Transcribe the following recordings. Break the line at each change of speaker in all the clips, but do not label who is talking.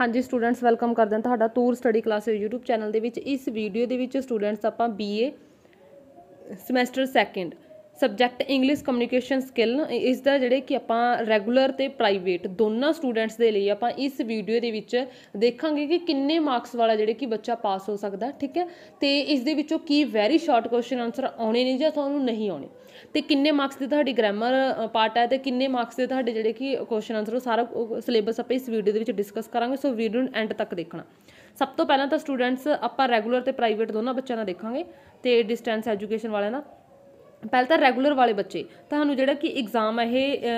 ਹਾਂਜੀ students welcome ਕਰਦੇ ਹਾਂ ਤੁਹਾਡਾ Toor study class YouTube channel ਦੇ ਵਿੱਚ ਇਸ ਵੀਡੀਓ ਦੇ ਵਿੱਚ ਸਟੂਡੈਂਟਸ ਆਪਾਂ BA semester second subject English communication skill ਇਸ ਦਾ ਜਿਹੜੇ ਕਿ ਆਪਾਂ ਰੈਗੂਲਰ ਤੇ ਪ੍ਰਾਈਵੇਟ ਦੋਨਾਂ ਸਟੂਡੈਂਟਸ ਦੇ ਲਈ ਆਪਾਂ ਇਸ ਵੀਡੀਓ ਦੇ ਵਿੱਚ ਦੇਖਾਂਗੇ ਕਿ ਕਿੰਨੇ ਮਾਰਕਸ ਵਾਲਾ ਜਿਹੜੇ ਕਿ ਬੱਚਾ ਪਾਸ ਹੋ ਸਕਦਾ ਠੀਕ ਹੈ ਤੇ ਇਸ ਦੇ ਵਿੱਚੋਂ ਕੀ ਵੈਰੀ ਸ਼ਾਰਟ ਕੁਐਸਚਨ ਆਨਸਰ ਆਉਣੇ ਨਹੀਂ ਜਾਂ ਤੁਹਾਨੂੰ ਨਹੀਂ ਆਉਣੇ ਤੇ ਕਿੰਨੇ ਮਾਰਕਸ ਦੇ ਤੁਹਾਡੀ ਗ੍ਰਾਮਰ ਪਾਰਟ ਹੈ ਤੇ ਕਿੰਨੇ ਮਾਰਕਸ ਦੇ ਤੁਹਾਡੇ ਜਿਹੜੇ ਕਿ ਕੁਐਸਚਨ ਆਨਸਰ ਉਹ ਸਾਰਾ ਸਿਲੇਬਸ ਆਪਾਂ ਇਸ ਵੀਡੀਓ ਦੇ ਵਿੱਚ ਡਿਸਕਸ ਕਰਾਂਗੇ ਸੋ ਵੀਡੀਓ ਨੂੰ ਐਂਡ ਤੱਕ ਦੇਖਣਾ ਸਭ ਤੋਂ ਪਹਿਲਾਂ ਤਾਂ ਸਟੂਡੈਂਟਸ ਆਪਾਂ ਰੈਗੂਲਰ ਤੇ ਪ੍ਰਾਈਵੇਟ ਦੋਨਾਂ ਬੱਚਿਆਂ ਦਾ ਦੇਖਾਂਗੇ ਤੇ ਡਿਸਟੈਂਸ ਐਜੂਕੇਸ਼ਨ ਵਾਲਿਆਂ ਦਾ ਪਹਿਲਾਂ ਤਾਂ ਰੈਗੂਲਰ ਵਾਲੇ ਬੱਚੇ ਤੁਹਾਨੂੰ ਜਿਹੜਾ ਕਿ ਐਗਜ਼ਾਮ ਹੈ ਇਹ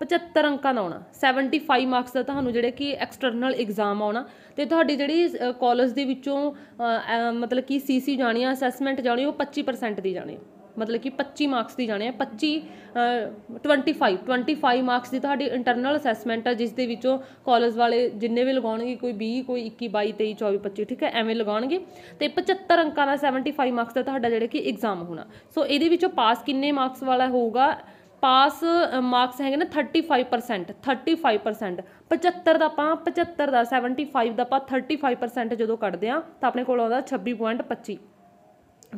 75 ਅੰਕਾਂ ਦਾ ਆਉਣਾ 75 ਮਾਰਕਸ ਦਾ ਤੁਹਾਨੂੰ ਜਿਹੜਾ ਕਿ ਐਕਸਟਰਨਲ ਐਗਜ਼ਾਮ ਆਉਣਾ ਤੇ ਤੁਹਾਡੀ ਜਿਹੜੀ ਕਾਲਜ ਦੇ ਵਿੱਚੋਂ ਮਤਲਬ ਕਿ ਸੀਸੀ ਜਾਣੀ ਆ ਅਸੈਸਮੈਂਟ ਜਾਣੀ ਉਹ 25% ਦੀ ਜਾਣੀ ਮਤਲਬ ਕਿ 25 ਮਾਰਕਸ ਦੀ ਜਾਣੇ ਆ 25 25 25 ਮਾਰਕਸ ਦੀ ਤੁਹਾਡੀ ਇੰਟਰਨਲ ਅਸੈਸਮੈਂਟ ਆ ਜਿਸ ਦੇ ਵਿੱਚੋਂ ਕਾਲਜ ਵਾਲੇ ਜਿੰਨੇ ਵੀ ਲਗਾਉਣਗੇ ਕੋਈ 20 ਕੋਈ 21 22 23 24 25 ਠੀਕ ਹੈ ਐਵੇਂ ਲਗਾਉਣਗੇ ਤੇ 75 ਅੰਕਾਂ ਦਾ 75 ਮਾਰਕਸ ਦਾ ਤੁਹਾਡਾ ਜਿਹੜਾ ਕਿ ਐਗਜ਼ਾਮ ਹੋਣਾ ਸੋ ਇਹਦੇ ਵਿੱਚੋਂ ਪਾਸ ਕਿੰਨੇ ਮਾਰਕਸ ਵਾਲਾ ਹੋਊਗਾ ਪਾਸ ਮਾਰਕਸ ਹੈਗੇ ਨਾ 35% 35% 75 ਦਾ ਆਪਾਂ 75 ਦਾ 75 ਦਾ ਆਪਾਂ 35% ਜਦੋਂ ਕੱਢਦੇ ਆ ਤਾਂ ਆਪਣੇ ਕੋਲ ਆਉਂਦਾ 26.25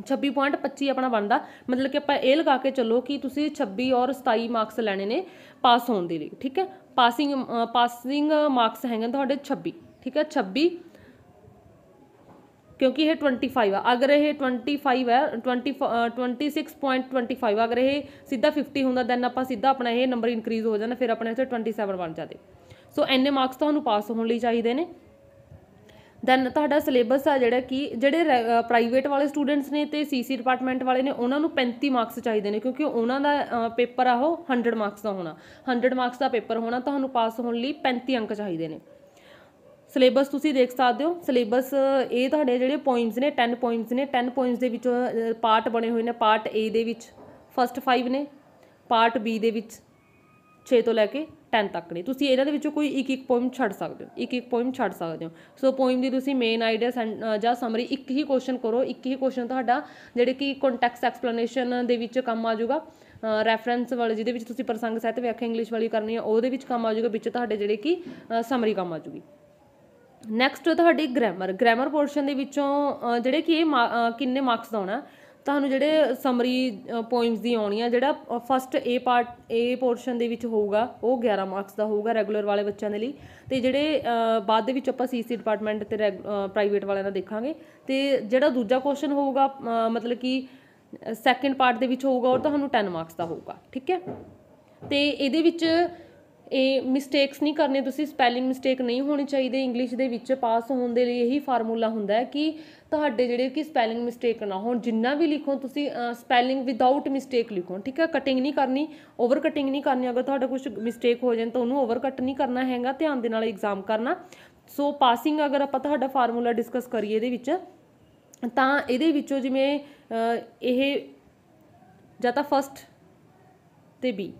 26.25 ਆਪਣਾ ਬਣਦਾ ਮਤਲਬ ਕਿ ਆਪਾਂ ਇਹ ਲਗਾ ਕੇ ਚੱਲੋ ਕਿ ਤੁਸੀਂ 26 ਔਰ 27 ਮਾਰਕਸ ਲੈਣੇ ਨੇ ਪਾਸ ਹੋਣ ਦੇ ਲਈ ਠੀਕ ਹੈ ਪਾਸਿੰਗ ਪਾਸਿੰਗ ਮਾਰਕਸ ਹੈਗੇ ਤੁਹਾਡੇ 26 ਠੀਕ ਹੈ 26 ਕਿਉਂਕਿ ਇਹ 25 ਆ ਅਗਰ ਇਹ 25 ਹੈ 20 26.25 ਅਗਰ ਇਹ ਸਿੱਧਾ 50 ਹੁੰਦਾ ਦੈਨ ਆਪਾਂ ਸਿੱਧਾ ਆਪਣਾ ਇਹ ਨੰਬਰ ਇਨਕਰੀਜ਼ ਹੋ ਜਾਣਾ ਫਿਰ ਆਪਣੇ ਇੱਥੇ 27 ਬਣ ਜਾਂਦੇ ਸੋ ਐਨੇ ਮਾਰਕਸ ਤੁਹਾਨੂੰ ਪਾਸ ਹੋਣ ਲਈ ਚਾਹੀਦੇ ਨੇ ਦੈਨ ਤੁਹਾਡਾ ਸਿਲੇਬਸ ਆ ਜਿਹੜਾ ਕਿ ਜਿਹੜੇ ਪ੍ਰਾਈਵੇਟ ਵਾਲੇ ਸਟੂਡੈਂਟਸ ਨੇ ਤੇ ਸੀਸੀ ਡਿਪਾਰਟਮੈਂਟ ਵਾਲੇ ਨੇ ਉਹਨਾਂ ਨੂੰ 35 ਮਾਰਕਸ ਚਾਹੀਦੇ ਨੇ ਕਿਉਂਕਿ ਉਹਨਾਂ ਦਾ ਪੇਪਰ ਆ ਉਹ 100 ਮਾਰਕਸ ਦਾ ਹੋਣਾ 100 ਮਾਰਕਸ ਦਾ ਪੇਪਰ ਹੋਣਾ ਤੁਹਾਨੂੰ ਪਾਸ ਹੋਣ ਲਈ 35 ਅੰਕ ਚਾਹੀਦੇ ਨੇ ਸਿਲੇਬਸ ਤੁਸੀਂ ਦੇਖ ਸਕਦੇ ਹੋ ਸਿਲੇਬਸ ਇਹ ਤੁਹਾਡੇ ਜਿਹੜੇ ਪੁਆਇੰਟਸ ਨੇ 10 ਪੁਆਇੰਟਸ ਨੇ 10 ਪੁਆਇੰਟਸ ਦੇ ਵਿੱਚੋਂ ਪਾਰਟ ਬਣੇ ਹੋਏ ਨੇ ਪਾਰਟ A ਦੇ ਵਿੱਚ ਫਸਟ 5 ਨੇ ਪਾਰਟ B ਦੇ ਵਿੱਚ 6 ਤੋਂ ਲੈ ਕੇ 10 ਤੱਕ ਲਈ ਤੁਸੀਂ ਇਹਨਾਂ ਦੇ ਵਿੱਚੋਂ ਕੋਈ ਇੱਕ ਇੱਕ ਪੋਇਮ ਛੱਡ ਸਕਦੇ ਹੋ ਇੱਕ ਇੱਕ ਪੋਇਮ ਛੱਡ ਸਕਦੇ ਹੋ ਸੋ ਪੋਇਮ ਦੀ ਤੁਸੀਂ ਮੇਨ ਆਈਡੀਆ ਜਾਂ ਸਮਰੀ ਇੱਕ ਹੀ ਕੁਐਸਚਨ ਕਰੋ ਇੱਕ ਹੀ ਕੁਐਸਚਨ ਤੁਹਾਡਾ ਜਿਹੜੇ ਕਿ ਕੰਟੈਕਸਟ ਐਕਸਪਲੇਨੇਸ਼ਨ ਦੇ ਵਿੱਚ ਕੰਮ ਆ ਜਾਊਗਾ ਰੈਫਰੈਂਸ ਵਾਲੇ ਜਿਹਦੇ ਵਿੱਚ ਤੁਸੀਂ ਪ੍ਰਸੰਗ ਸਹਿਤ ਵਿਆਖਿਆ ਇੰਗਲਿਸ਼ ਵਾਲੀ ਕਰਨੀ ਹੈ ਉਹਦੇ ਵਿੱਚ ਕੰਮ ਆ ਜਾਊਗਾ ਵਿੱਚ ਤੁਹਾਡੇ ਜਿਹੜੇ ਕਿ ਸਮਰੀ ਕੰਮ ਆ ਜਾਊਗੀ ਨੈਕਸਟ ਤੁਹਾਡੀ ਗ੍ਰਾਮਰ ਗ੍ਰਾਮਰ ਪੋਰਸ਼ਨ ਦੇ ਵਿੱਚੋਂ ਜਿਹੜੇ ਕਿ ਇਹ ਕਿੰਨੇ ਮਾਰਕਸ ਦਾ ਹੋਣਾ ਤੁਹਾਨੂੰ ਜਿਹੜੇ ਸਮਰੀ ਪੋਇਮਸ ਦੀ ਆਉਣੀ ਆ ਜਿਹੜਾ first A part A portion ਦੇ ਵਿੱਚ ਹੋਊਗਾ ਉਹ 11 ਮਾਰਕਸ ਦਾ ਹੋਊਗਾ ਰੈਗੂਲਰ ਵਾਲੇ ਬੱਚਿਆਂ ਦੇ ਲਈ ਤੇ ਜਿਹੜੇ ਬਾਅਦ ਦੇ ਵਿੱਚ ਆਪਾਂ ਸੀਸੀ ਡਿਪਾਰਟਮੈਂਟ ਤੇ ਪ੍ਰਾਈਵੇਟ ਵਾਲਿਆਂ ਦਾ ਦੇਖਾਂਗੇ ਤੇ ਜਿਹੜਾ ਦੂਜਾ ਕੁਐਸਚਨ ਹੋਊਗਾ ਮਤਲਬ ਕਿ ਸੈਕੰਡ ਪਾਰਟ ਦੇ ਵਿੱਚ ਹੋਊਗਾ ਉਹ ਤੁਹਾਨੂੰ 10 ਮਾਰਕਸ ਦਾ ਹੋਊਗਾ ਠੀਕ ਹੈ ਤੇ ਇਹਦੇ ਵਿੱਚ ਇਹ ਮਿਸਟੇਕਸ ਨਹੀਂ ਕਰਨੇ ਤੁਸੀਂ ਸਪੈਲਿੰਗ ਮਿਸਟੇਕ ਨਹੀਂ ਹੋਣੀ ਚਾਹੀਦੀ ਇੰਗਲਿਸ਼ ਦੇ ਵਿੱਚ ਪਾਸ ਹੋਣ ਦੇ ਲਈ ਇਹੀ ਫਾਰਮੂਲਾ ਹੁੰਦਾ ਹੈ ਕਿ ਤੁਹਾਡੇ ਜਿਹੜੇ ਕਿ ਸਪੈਲਿੰਗ ਮਿਸਟੇਕ ਨਾ ਹੋਣ ਜਿੰਨਾ ਵੀ ਲਿਖੋ ਤੁਸੀਂ ਸਪੈਲਿੰਗ ਵਿਦਆਊਟ ਮਿਸਟੇਕ ਲਿਖੋ ਠੀਕ ਹੈ ਕਟਿੰਗ ਨਹੀਂ ਕਰਨੀ ਓਵਰ ਕਟਿੰਗ ਨਹੀਂ ਕਰਨੀ ਅਗਰ ਤੁਹਾਡਾ ਕੁਝ ਮਿਸਟੇਕ ਹੋ ਜਾਏ ਤਾਂ ਉਹਨੂੰ ਓਵਰ ਕੱਟ ਨਹੀਂ ਕਰਨਾ ਹੈਗਾ ਧਿਆਨ ਦੇ ਨਾਲ ਐਗਜ਼ਾਮ ਕਰਨਾ ਸੋ ਪਾਸਿੰਗ ਅਗਰ ਆਪਾਂ ਤੁਹਾਡਾ ਫਾਰਮੂਲਾ ਡਿਸਕਸ ਕਰੀਏ ਇਹਦੇ ਵਿੱਚ ਤਾਂ ਇਹਦੇ ਵਿੱਚੋਂ ਜਿਵੇਂ ਇਹ ਜਾਂ ਤਾਂ ਫਸਟ ਤੇ ਬੀ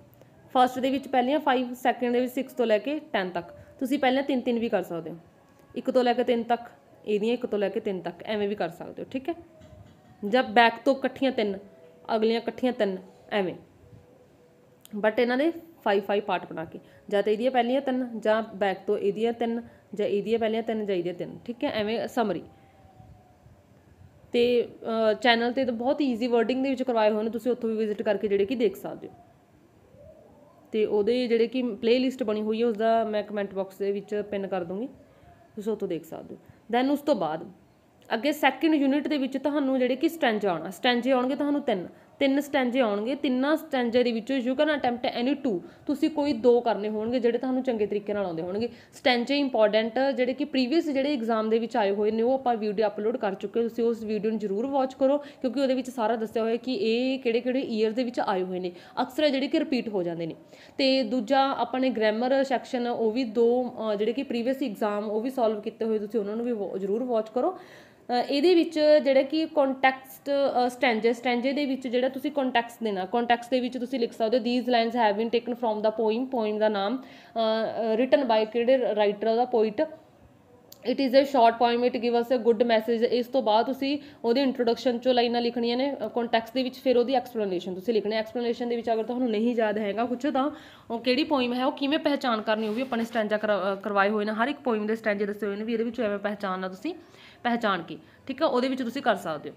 ਫਸਟ ਦੇ ਵਿੱਚ ਪਹਿਲੀਆਂ 5 ਸੈਕਿੰਡ ਦੇ ਵਿੱਚ 6 ਤੋਂ ਲੈ ਕੇ 10 ਤੱਕ ਤੁਸੀਂ ਪਹਿਲਾਂ ਤਿੰਨ ਤਿੰਨ ਵੀ ਕਰ ਸਕਦੇ ਹੋ ਇੱਕ ਤੋਂ ਲੈ ਕੇ ਤਿੰਨ ਤੱਕ ਇਹਦੀਆਂ ਇੱਕ ਤੋਂ ਲੈ ਕੇ ਤਿੰਨ ਤੱਕ ਐਵੇਂ ਵੀ ਕਰ ਸਕਦੇ ਹੋ ਠੀਕ ਹੈ ਜਾਂ ਬੈਕ ਤੋਂ ਇਕੱਠੀਆਂ ਤਿੰਨ ਅਗਲੀਆਂ ਇਕੱਠੀਆਂ ਤਿੰਨ ਐਵੇਂ ਬਟ ਇਹਨਾਂ ਦੇ 5 5 ਪਾਰਟ ਬਣਾ ਕੇ ਜਾਂ ਤਾਂ ਇਹਦੀਆਂ ਪਹਿਲੀਆਂ ਤਿੰਨ ਜਾਂ ਬੈਕ ਤੋਂ ਇਹਦੀਆਂ ਤਿੰਨ ਜਾਂ ਇਹਦੀਆਂ ਪਹਿਲੀਆਂ ਤਿੰਨ ਜਾਂ ਇਹਦੀਆਂ ਤਿੰਨ ਠੀਕ ਹੈ ਐਵੇਂ ਸਮਰੀ ਤੇ ਚੈਨਲ ਤੇ ਤਾਂ ਬਹੁਤ ਈਜ਼ੀ ਵਰਡਿੰਗ ਦੇ ਵਿੱਚ ਕਰਵਾਏ ਹੋਏ ਨੇ ਤੁਸੀਂ ਉੱਥੋਂ ਵੀ ਵਿਜ਼ਿਟ ਕਰਕੇ ਜਿਹੜੇ ਕੀ ਦੇਖ ਸਕਦੇ ਹੋ ਤੇ ਉਹਦੇ ਜਿਹੜੇ ਕਿ ਪਲੇਲਿਸਟ ਬਣੀ ਹੋਈ ਹੈ ਉਸ ਦਾ ਮੈਂ ਕਮੈਂਟ ਬਾਕਸ ਦੇ ਵਿੱਚ ਪਿੰਨ ਕਰ ਦੂੰਗੀ ਤੁਸੀਂ ਉਤੋਂ ਦੇਖ ਸਕਦੇ ਹੋ ਦੈਨ ਉਸ ਤੋਂ ਬਾਅਦ ਅੱਗੇ ਸੈਕਿੰਡ ਯੂਨਿਟ ਦੇ ਵਿੱਚ ਤੁਹਾਨੂੰ ਜਿਹੜੇ ਕਿ ਸਟੈਂਜ ਆਉਣਾ ਸਟੈਂਜ ਆਉਣਗੇ ਤੁਹਾਨੂੰ ਤਿੰਨ ਤਿੰਨ ਸਟੈਂਜੇ ਆਉਣਗੇ ਤਿੰਨਾਂ ਸਟੈਂਜੇ ਦੇ ਵਿੱਚੋਂ you can attempt any two ਤੁਸੀਂ ਕੋਈ ਦੋ ਕਰਨੇ ਹੋਣਗੇ ਜਿਹੜੇ ਤੁਹਾਨੂੰ ਚੰਗੇ ਤਰੀਕੇ ਨਾਲ ਆਉਂਦੇ ਹੋਣਗੇ ਸਟੈਂਜੇ ਇੰਪੋਰਟੈਂਟ ਜਿਹੜੇ ਕਿ ਪ੍ਰੀਵੀਅਸ ਜਿਹੜੇ ਐਗਜ਼ਾਮ ਦੇ ਵਿੱਚ ਆਏ ਹੋਏ ਨੇ ਉਹ ਆਪਾਂ ਵੀਡੀਓ ਅਪਲੋਡ ਕਰ ਚੁੱਕੇ ਤੁਸੀਂ ਉਸ ਵੀਡੀਓ ਨੂੰ ਜ਼ਰੂਰ ਵਾਚ ਕਰੋ ਕਿਉਂਕਿ ਉਹਦੇ ਵਿੱਚ ਸਾਰਾ ਦੱਸਿਆ ਹੋਇਆ ਕਿ ਇਹ ਕਿਹੜੇ ਕਿਹੜੇ ਈਅਰ ਦੇ ਵਿੱਚ ਆਏ ਹੋਏ ਨੇ ਅਕਸਰ ਜਿਹੜੇ ਕਿ ਰਿਪੀਟ ਹੋ ਜਾਂਦੇ ਨੇ ਤੇ ਦੂਜਾ ਆਪਾਂ ਨੇ ਗ੍ਰਾਮਰ ਸੈਕਸ਼ਨ ਉਹ ਵੀ ਦੋ ਜਿਹੜੇ ਕਿ ਪ੍ਰੀਵੀਅਸ ਐਗਜ਼ਾਮ ਉਹ ਵੀ ਸੋਲਵ ਕੀਤੇ ਹੋਏ ਤੁਸੀਂ ਉਹਨਾਂ ਨੂੰ ਵੀ ਜ਼ਰੂਰ ਵਾਚ ਕਰੋ ਇਹਦੇ ਵਿੱਚ ਜਿਹੜਾ ਕਿ ਕੰਟੈਕਸਟ ਸਟੈਂਜੇ ਸਟੈਂਜੇ ਦੇ ਵਿੱਚ ਜਿਹੜਾ ਤੁਸੀਂ ਕੰਟੈਕਸਟ ਦੇਣਾ ਕੰਟੈਕਸਟ ਦੇ ਵਿੱਚ ਤੁਸੀਂ ਲਿਖ ਸਕਦੇ ਹੋ these lines have been taken from the poem poem ਦਾ ਨਾਮ ਰਿਟਨ ਬਾਈ ਕਿਹੜੇ ਰਾਈਟਰ ਦਾ poet it is a short poem it give us a good message ਇਸ ਤੋਂ ਬਾਅਦ ਤੁਸੀਂ ਉਹਦੇ ਇੰਟਰੋਡਕਸ਼ਨ ਚੋਂ ਲਾਈਨਾਂ ਲਿਖਣੀਆਂ ਨੇ ਕੰਟੈਕਸਟ ਦੇ ਵਿੱਚ ਫਿਰ ਉਹਦੀ ਐਕਸਪਲੇਨੇਸ਼ਨ ਤੁਸੀਂ ਲਿਖਣੀ ਐਕਸਪਲੇਨੇਸ਼ਨ ਦੇ ਵਿੱਚ ਅਗਰ ਤੁਹਾਨੂੰ ਨਹੀਂ ਯਾਦ ਹੈਗਾ ਕੁਝ ਤਾਂ ਉਹ ਕਿਹੜੀ ਪੋਇਮ ਹੈ ਉਹ ਕਿਵੇਂ ਪਹਿਚਾਨ ਕਰਨੀ ਉਹ ਵੀ ਆਪਾਂ ਨੇ ਸਟੈਂਜਾ ਕਰਵਾਏ ਹੋਏ ਨੇ ਹਰ ਇੱਕ ਪੋਇਮ ਦੇ ਸਟੈਂਜੇ ਦੱਸੇ ਹੋਏ ਨੇ ਵੀ ਇਹਦੇ ਵਿੱਚ ਐਵੇਂ ਪਹਿਚਾਨਣਾ ਤੁਸੀਂ ਪਹਿਚਾਣ ਕੇ ਠੀਕ ਹੈ ਉਹਦੇ ਵਿੱਚ ਤੁਸੀਂ ਕਰ ਸਕਦੇ ਹੋ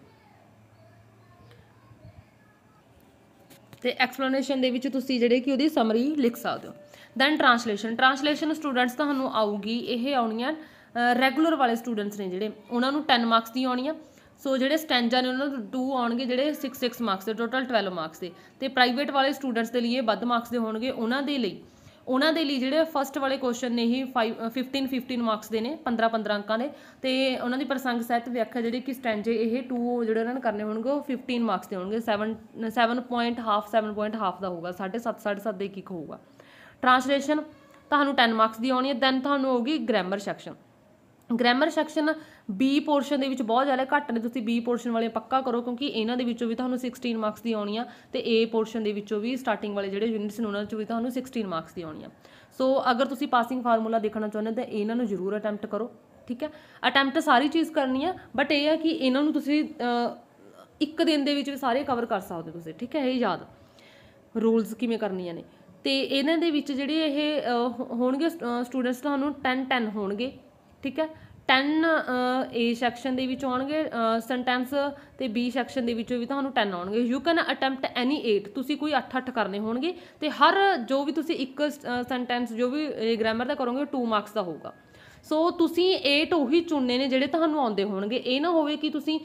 ਤੇ ਐਕਸਪਲੇਨੇਸ਼ਨ ਦੇ ਵਿੱਚ ਤੁਸੀਂ ਜਿਹੜੇ ਕਿ ਉਹਦੀ ਸਮਰੀ ਲਿਖ ਸਕਦੇ ਹੋ ਦੈਨ ਟ੍ਰਾਂਸਲੇਸ਼ਨ ਟ੍ਰਾਂਸਲੇਸ਼ਨ ਸਟੂਡੈਂਟਸ ਤੁਹਾਨੂੰ ਆਉਗੀ ਇਹ ਆਉਣੀਆਂ ਰੈਗੂਲਰ ਵਾਲੇ ਸਟੂਡੈਂਟਸ ਨੇ ਜਿਹੜੇ ਉਹਨਾਂ ਨੂੰ 10 ਮਾਰਕਸ ਦੀ ਆਉਣੀ ਆ ਸੋ ਜਿਹੜੇ ਸਟੈਂਜਾ ਨੇ ਉਹਨਾਂ ਨੂੰ 2 ਆਉਣਗੇ ਜਿਹੜੇ 6 6 ਮਾਰਕਸ ਦੇ ਟੋਟਲ 12 ਮਾਰਕਸ ਦੇ ਤੇ ਪ੍ਰਾਈਵੇਟ ਵਾਲੇ ਸਟੂਡੈਂਟਸ ਦੇ ਲਈ ਇਹ ਵੱਧ ਮਾਰਕਸ ਦੇ ਹੋਣਗੇ ਉਹਨਾਂ ਦੇ ਲਈ ਉਹਨਾਂ ਦੇ ਲਈ ਜਿਹੜੇ ਫਸਟ ਵਾਲੇ ਕੁਐਸਚਨ ਨੇ ਹੀ 15 15 ਮਾਰਕਸ ਦੇ ਨੇ 15 15 ਅੰਕਾਂ ਦੇ ਤੇ ਉਹਨਾਂ ਦੀ ਪ੍ਰਸੰਗ ਸਹਿਤ ਵਿਆਖਿਆ ਜਿਹੜੀ ਕਿ ਸਟੈਂਜੇ ਇਹ 2 ਜਿਹੜੇ ਉਹਨਾਂ ਨੇ ਕਰਨੇ ਹੋਣਗੇ ਉਹ 15 ਮਾਰਕਸ ਦੇ ਹੋਣਗੇ 7 7.5 7.5 ਦਾ ਹੋਊਗਾ 7.5 7.5 ਦੇ ਇੱਕ ਇੱਕ ਹੋਊਗਾ ਟ੍ਰਾਂਸਲੇਸ਼ਨ ਤੁਹਾਨੂੰ 10 ਮਾਰਕਸ ਦੀ ਆਉਣੀ ਹੈ ਦੈਨ ਤੁਹਾਨੂੰ ਹੋਊਗੀ grammar section grammar section B portion ਦੇ ਵਿੱਚ ਬਹੁਤ ਜ਼ਿਆਦਾ ਘੱਟ ਨੇ ਤੁਸੀਂ ਬੀ ਪੋਰਸ਼ਨ ਵਾਲੇ ਪੱਕਾ ਕਰੋ ਕਿਉਂਕਿ ਇਹਨਾਂ ਦੇ ਵਿੱਚੋਂ ਵੀ ਤੁਹਾਨੂੰ 16 ਮਾਰਕਸ ਦੀ ਆਉਣੀ ਆ ਤੇ ਏ ਪੋਰਸ਼ਨ ਦੇ ਵਿੱਚੋਂ ਵੀ ਸਟਾਰਟਿੰਗ ਵਾਲੇ ਜਿਹੜੇ ਯੂਨਿਟਸ ਨੇ ਉਹਨਾਂ ਚੋਂ ਵੀ ਤੁਹਾਨੂੰ 16 ਮਾਰਕਸ ਦੀ ਆਉਣੀ ਆ ਸੋ ਅਗਰ ਤੁਸੀਂ ਪਾਸਿੰਗ ਫਾਰਮੂਲਾ ਦੇਖਣਾ ਚਾਹੁੰਦੇ ਤਾਂ ਇਹਨਾਂ ਨੂੰ ਜ਼ਰੂਰ ਅਟੈਂਪਟ ਕਰੋ ਠੀਕ ਹੈ ਅਟੈਂਪਟ ਸਾਰੀ ਚੀਜ਼ ਕਰਨੀ ਆ ਬਟ ਇਹ ਆ ਕਿ ਇਹਨਾਂ ਨੂੰ ਤੁਸੀਂ ਇੱਕ ਦਿਨ ਦੇ ਵਿੱਚ ਵੀ ਸਾਰੇ ਕਵਰ ਕਰ ਸਕਦੇ ਤੁਸੀਂ ਠੀਕ ਹੈ ਇਹ ਯਾਦ ਰੂਲਸ ਕਿਵੇਂ ਕਰਨੀਆਂ ਨੇ ਤੇ ਇਹਨਾਂ ਦੇ ਵਿੱਚ ਜਿਹੜੇ ਇਹ ਹੋਣਗੇ ਸਟੂਡੈਂਟਸ ਤੁਹਾਨੂੰ 10 10 ਹੋਣਗੇ ਠੀਕ ਹੈ 10 ਏ ਸੈਕਸ਼ਨ ਦੇ ਵਿੱਚ ਆਉਣਗੇ ਸੈਂਟੈਂਸ ਤੇ ਬੀ ਸੈਕਸ਼ਨ ਦੇ ਵਿੱਚੋਂ ਵੀ ਤੁਹਾਨੂੰ 10 ਆਉਣਗੇ ਯੂ ਕੈਨ ਅਟੈਂਪਟ ਐਨੀ 8 ਤੁਸੀਂ ਕੋਈ 8-8 ਕਰਨੇ ਹੋਣਗੇ ਤੇ ਹਰ ਜੋ ਵੀ ਤੁਸੀਂ ਇੱਕ ਸੈਂਟੈਂਸ ਜੋ ਵੀ ਗ੍ਰਾਮਰ ਦਾ ਕਰੋਗੇ 2 ਮਾਰਕਸ ਦਾ ਹੋਊਗਾ ਸੋ ਤੁਸੀਂ 8 ਉਹੀ ਚੁਣਨੇ ਨੇ ਜਿਹੜੇ ਤੁਹਾਨੂੰ ਆਉਂਦੇ ਹੋਣਗੇ ਇਹ ਨਾ ਹੋਵੇ ਕਿ ਤੁਸੀਂ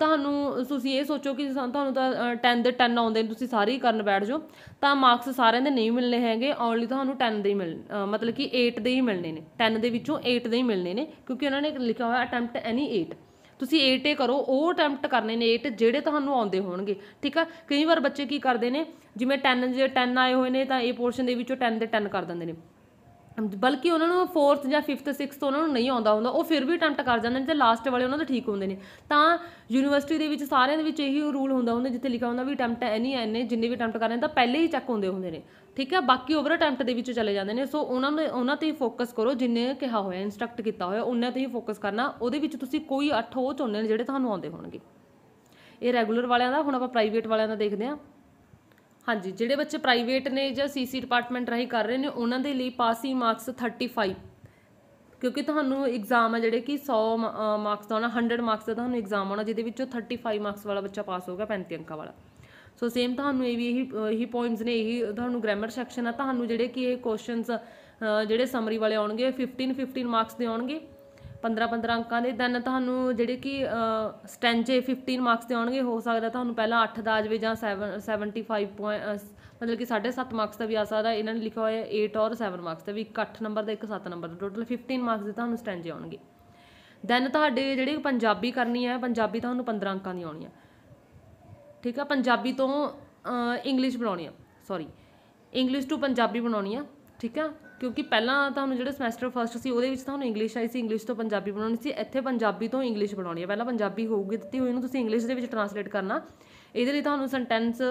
ਤੁਹਾਨੂੰ ਤੁਸੀਂ ਇਹ ਸੋਚੋ ਕਿ ਤੁਹਾਨੂੰ ਤਾਂ 10 ਦੇ 10 ਆਉਂਦੇ ਨੇ ਤੁਸੀਂ ਸਾਰੇ ਹੀ ਕਰਨ ਬੈਠ ਜਾਓ ਤਾਂ ਮਾਰਕਸ ਸਾਰਿਆਂ ਦੇ ਨਹੀਂ ਮਿਲਨੇ ਹੈਗੇ ਓਨਲੀ ਤੁਹਾਨੂੰ 10 ਦੇ ਹੀ ਮਿਲ ਮਤਲਬ ਕਿ 8 ਦੇ ਹੀ ਮਿਲਨੇ ਨੇ 10 ਦੇ ਵਿੱਚੋਂ 8 ਦੇ ਹੀ ਮਿਲਨੇ ਨੇ ਕਿਉਂਕਿ ਉਹਨਾਂ ਨੇ ਲਿਖਿਆ ਹੋਇਆ ਅਟੈਂਪਟ ਐਨੀ 8 ਤੁਸੀਂ 8 ਏ ਕਰੋ ਉਹ ਅਟੈਂਪਟ ਕਰਨੇ ਨੇ 8 ਜਿਹੜੇ ਤੁਹਾਨੂੰ ਆਉਂਦੇ ਹੋਣਗੇ ਠੀਕ ਆ ਕਈ ਵਾਰ ਬੱਚੇ ਕੀ ਕਰਦੇ ਨੇ ਜਿਵੇਂ 10 ਜੇ 10 ਆਏ ਹੋਏ ਨੇ ਤਾਂ ਇਹ ਪੋਰਸ਼ਨ ਦੇ ਵਿੱਚੋਂ 10 ਦੇ 10 ਕਰ ਦਿੰਦੇ ਨੇ ਬਲਕਿ ਉਹਨਾਂ ਨੂੰ 4th ਜਾਂ 5th 6th ਉਹਨਾਂ ਨੂੰ ਨਹੀਂ ਆਉਂਦਾ ਹੁੰਦਾ ਉਹ ਫਿਰ ਵੀ ਅਟੈਂਪਟ ਕਰ ਜਾਂਦੇ ਨੇ ਤੇ ਲਾਸਟ ਵਾਲੇ ਉਹਨਾਂ ਦੇ ਠੀਕ ਹੁੰਦੇ ਨੇ ਤਾਂ ਯੂਨੀਵਰਸਿਟੀ ਦੇ ਵਿੱਚ ਸਾਰਿਆਂ ਦੇ ਵਿੱਚ ਇਹੀ ਰੂਲ ਹੁੰਦਾ ਹੁੰਦਾ ਜਿੱਥੇ ਲਿਖਿਆ ਹੁੰਦਾ ਵੀ ਅਟੈਂਪਟ ਐਨੀ ਐਨੇ ਜਿੰਨੇ ਵੀ ਅਟੈਂਪਟ ਕਰਨੇ ਤਾਂ ਪਹਿਲੇ ਹੀ ਚੈੱਕ ਹੁੰਦੇ ਹੁੰਦੇ ਨੇ ਠੀਕ ਹੈ ਬਾਕੀ ਓਵਰ ਅਟੈਂਪਟ ਦੇ ਵਿੱਚ ਚਲੇ ਜਾਂਦੇ ਨੇ ਸੋ ਉਹਨਾਂ ਨੇ ਉਹਨਾਂ ਤੇ ਹੀ ਫੋਕਸ ਕਰੋ ਜਿੰਨੇ ਕਿਹਾ ਹੋਇਆ ਇਨਸਟ੍ਰਕਟ ਕੀਤਾ ਹੋਇਆ ਉਹਨਾਂ ਤੇ ਹੀ ਫੋਕਸ ਕਰਨਾ ਉਹਦੇ ਵਿੱਚ ਤੁਸੀਂ ਕੋਈ 8 ਉਹ ਚੁਣਨੇ ਨੇ ਜਿਹੜੇ ਤੁਹਾਨੂੰ ਆਉਂਦੇ ਹੋਣਗੇ ਇਹ ਰੈਗੂਲਰ ਵਾਲਿਆਂ ਦਾ ਹੁਣ ਆਪਾਂ ਪ੍ਰਾਈਵੇਟ ਵਾਲਿਆਂ ਦਾ ਦੇਖਦੇ ਹਾਂ ਹਾਂਜੀ ਜਿਹੜੇ ਬੱਚੇ ਪ੍ਰਾਈਵੇਟ ਨੇ ਜਾਂ ਸੀਸੀ ਡਿਪਾਰਟਮੈਂਟ ਰਾਹੀਂ ਕਰ ਰਹੇ ਨੇ ਉਹਨਾਂ ਦੇ ਲਈ ਪਾਸਿੰਗ ਮਾਰਕਸ 35 ਕਿਉਂਕਿ ਤੁਹਾਨੂੰ ਐਗਜ਼ਾਮ ਆ ਜਿਹੜੇ ਕਿ 100 ਮਾਰਕਸ ਦਾ ਹੋਣਾ 100 ਮਾਰਕਸ ਦਾ ਤੁਹਾਨੂੰ ਐਗਜ਼ਾਮ ਆਉਣਾ ਜਿਹਦੇ ਵਿੱਚੋਂ 35 ਮਾਰਕਸ ਵਾਲਾ ਬੱਚਾ ਪਾਸ ਹੋਊਗਾ 35 ਅੰਕਾਂ ਵਾਲਾ ਸੋ ਸੇਮ ਤੁਹਾਨੂੰ ਇਹ ਵੀ ਇਹੀ ਇਹੀ ਪੁਆਇੰਟਸ ਨੇ ਇਹੀ ਤੁਹਾਨੂੰ ਗ੍ਰਾਮਰ ਸੈਕਸ਼ਨ ਆ ਤੁਹਾਨੂੰ ਜਿਹੜੇ ਕਿ ਇਹ ਕੁਐਸਚਨਸ ਜਿਹੜੇ ਸਮਰੀ ਵਾਲੇ ਆਉਣਗੇ 15 15 ਮਾਰਕਸ ਦੇ ਆਉਣਗੇ 15-15 ਅੰਕਾਂ ਦੇ ਦੈਨ ਤੁਹਾਨੂੰ ਜਿਹੜੇ ਕਿ ਸਟੈਂਜੇ 15 ਮਾਰਕਸ ਦੇ ਆਉਣਗੇ ਹੋ ਸਕਦਾ ਤੁਹਾਨੂੰ ਪਹਿਲਾਂ 8 ਦਾ ਆ ਜਾਂ 7 75 ਪੁਆਇੰਟ ਮਤਲਬ ਕਿ 7.5 ਮਾਰਕਸ ਦਾ ਵੀ ਆ ਸਕਦਾ ਇਹਨਾਂ ਨੇ ਲਿਖਿਆ ਹੋਇਆ 8 ਔਰ 7 ਮਾਰਕਸ ਦਾ ਵੀ ਇੱਕ 8 ਨੰਬਰ ਦਾ ਇੱਕ 7 ਨੰਬਰ ਦਾ ਟੋਟਲ 15 ਮਾਰਕਸ ਦੇ ਤੁਹਾਨੂੰ ਸਟੈਂਜੇ ਆਉਣਗੇ ਦੈਨ ਤੁਹਾਡੇ ਜਿਹੜੇ ਪੰਜਾਬੀ ਕਰਨੀ ਹੈ ਪੰਜਾਬੀ ਤੁਹਾਨੂੰ 15 ਅੰਕਾਂ ਦੀ ਆਉਣੀ ਹੈ ਠੀਕ ਆ ਪੰਜਾਬੀ ਤੋਂ ਇੰਗਲਿਸ਼ ਬਣਾਉਣੀ ਆ ਸੌਰੀ ਇੰਗਲਿਸ਼ ਟੂ ਪੰਜਾਬੀ ਬਣਾਉਣੀ ਆ ਠੀਕ ਆ ਕਿਉਂਕਿ ਪਹਿਲਾਂ ਤੁਹਾਨੂੰ ਜਿਹੜਾ ਸਮੈਸਟਰ ਫਸਟ ਸੀ ਉਹਦੇ ਵਿੱਚ ਤੁਹਾਨੂੰ ਇੰਗਲਿਸ਼ ਆਈ ਸੀ ਇੰਗਲਿਸ਼ ਤੋਂ ਪੰਜਾਬੀ ਬਣਾਉਣੀ ਸੀ ਇੱਥੇ ਪੰਜਾਬੀ ਤੋਂ ਇੰਗਲਿਸ਼ ਬਣਾਉਣੀ ਹੈ ਪਹਿਲਾਂ ਪੰਜਾਬੀ ਹੋਊਗੀ ਦਿੱਤੀ ਹੋਈ ਨੂੰ ਤੁਸੀਂ ਇੰਗਲਿਸ਼ ਦੇ ਵਿੱਚ ਟਰਾਂਸਲੇਟ ਕਰਨਾ ਇਹਦੇ ਲਈ ਤੁਹਾਨੂੰ ਸੈਂਟੈਂਸ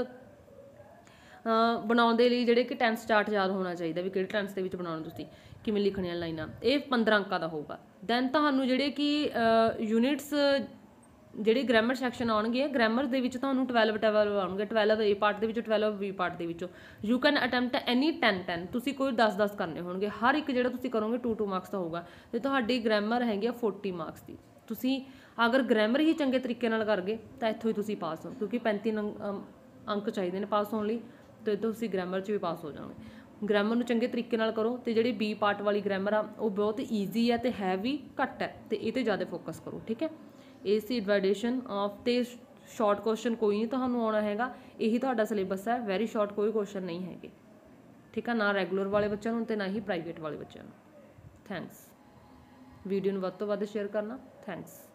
ਬਣਾਉਣ ਦੇ ਲਈ ਜਿਹੜੇ ਕਿ ਟੈਂਸ ਚਾਰਟ ਯਾਦ ਹੋਣਾ ਚਾਹੀਦਾ ਵੀ ਕਿਹੜੇ ਟੈਂਸ ਦੇ ਵਿੱਚ ਬਣਾਉਣਾ ਤੁਸੀਂ ਕਿਵੇਂ ਲਿਖਣੀਆਂ ਲਾਈਨਾਂ ਇਹ 15 ਅੰਕਾਂ ਦਾ ਹੋਊਗਾ ਦੈਨ ਤੁਹਾਨੂੰ ਜਿਹੜੇ ਕਿ ਯੂਨਿਟਸ ਜਿਹੜੇ ਗ੍ਰਾਮਰ ਸੈਕਸ਼ਨ ਆਉਣਗੇ ਗ੍ਰਾਮਰ ਦੇ ਵਿੱਚ ਤੁਹਾਨੂੰ 12 12 ਆਉਣਗੇ 12 A ਪਾਰਟ ਦੇ ਵਿੱਚੋਂ 12 B ਪਾਰਟ ਦੇ ਵਿੱਚੋਂ ਯੂ ਕੈਨ ਅਟੈਂਪਟ ਐਨੀ 10 10 ਤੁਸੀਂ ਕੋਈ 10 10 ਕਰਨੇ ਹੋਣਗੇ ਹਰ ਇੱਕ ਜਿਹੜਾ ਤੁਸੀਂ ਕਰੋਗੇ 2 2 ਮਾਰਕਸ ਦਾ ਹੋਊਗਾ ਤੇ ਤੁਹਾਡੀ ਗ੍ਰਾਮਰ ਹੈਗੀ 40 ਮਾਰਕਸ ਦੀ ਤੁਸੀਂ ਅਗਰ ਗ੍ਰਾਮਰ ਹੀ ਚੰਗੇ ਤਰੀਕੇ ਨਾਲ ਕਰਗੇ ਤਾਂ ਇੱਥੋਂ ਹੀ ਤੁਸੀਂ ਪਾਸ ਹੋ ਕਿਉਂਕਿ 35 ਅੰਕ ਚਾਹੀਦੇ ਨੇ ਪਾਸ ਹੋਣ ਲਈ ਤੇ ਤੁਸੀਂ ਗ੍ਰਾਮਰ 'ਚ ਵੀ ਪਾਸ ਹੋ ਜਾਓਗੇ ਗ੍ਰਾਮਰ ਨੂੰ ਚੰਗੇ ਤਰੀਕੇ ਨਾਲ ਕਰੋ ਤੇ ਜਿਹੜੀ ਬੀ ਪਾਰਟ ਵਾਲੀ ਗ੍ਰਾਮਰ ਆ ਉਹ ਬਹੁਤ ਈਜ਼ੀ ਆ ਤੇ ਹੈਵੀ ਘੱਟ ਹੈ ਤੇ ਇਹ ਤੇ ਜ਼ਿਆਦਾ ਫੋਕਸ ਕਰੋ ਠੀਕ ਹੈ acid radiation ਆਫ ਤੇ ਸ਼ਾਰਟ ਕੁਐਸਚਨ ਕੋਈ ਨਹੀਂ ਤੁਹਾਨੂੰ ਆਉਣਾ ਹੈਗਾ ਇਹੀ ਤੁਹਾਡਾ ਸਿਲੇਬਸ ਹੈ ਵੈਰੀ ਸ਼ਾਰਟ ਕੋਈ ਕੁਐਸਚਨ ਨਹੀਂ ਹੈਗੇ ਠੀਕ ਆ ਨਾ ਰੈਗੂਲਰ ਵਾਲੇ ਬੱਚਿਆਂ ਨੂੰ ਤੇ ਨਾ ਹੀ ਪ੍ਰਾਈਵੇਟ ਵਾਲੇ ਬੱਚਿਆਂ ਨੂੰ ਥੈਂਕਸ ਵੀਡੀਓ ਨੂੰ ਵੱਧ ਤੋਂ ਵੱਧ ਸ਼ੇਅਰ ਕਰਨਾ ਥੈਂਕਸ